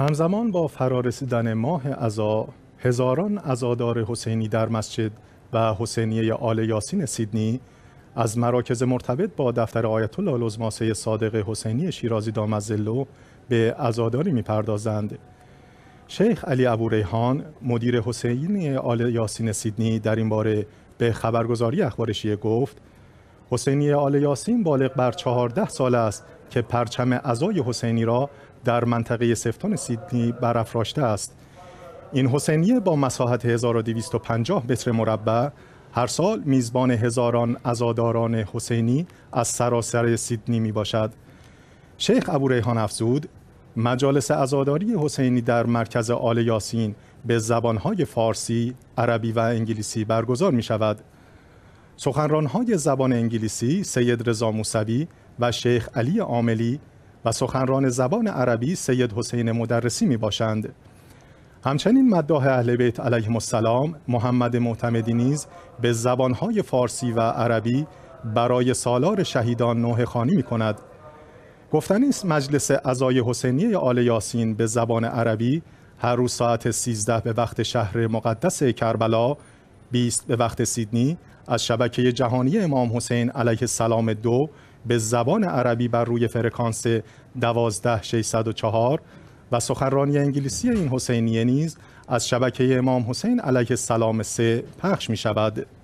همزمان با فرارسیدن ماه ازا، هزاران عزادار حسینی در مسجد و حسینیه آل یاسین سیدنی از مراکز مرتبط با دفتر آیت الله لزماسه صادق حسینی شیرازی دامزلو به عزاداری میپردازند شیخ علی ابو ریحان، مدیر حسینی آل یاسین سیدنی در این باره به خبرگزاری اخبارشیه گفت حسینی آل یاسین بالغ بر چهارده سال است که پرچم ازای حسینی را در منطقه سفتان سیدنی برافراشته است این حسینیه با مساحت 1250 متر مربع هر سال میزبان هزاران عزاداران حسینی از سراسر سیدنی می باشد شیخ ابو ریحان افزود مجالس عزاداری حسینی در مرکز آل یاسین به زبانهای فارسی، عربی و انگلیسی برگزار می شود سخنرانهای زبان انگلیسی سید رضا موسوی و شیخ علی عاملی و سخنران زبان عربی سید حسین مدرسی می باشند. همچنین مداح اهل بیت علیهم السلام محمد معتمدی نیز به زبانهای فارسی و عربی برای سالار شهیدان نوه خانی می کند. گفتنی است مجلس ازای حسینی آل یاسین به زبان عربی هر روز ساعت 13 به وقت شهر مقدس کربلا 20 به وقت سیدنی از شبکه جهانی امام حسین علیه السلام دو به زبان عربی بر روی فرکانس 12604 و سخنرانی انگلیسی این حسینیه نیز از شبکه امام حسین علیه السلام سه پخش می شود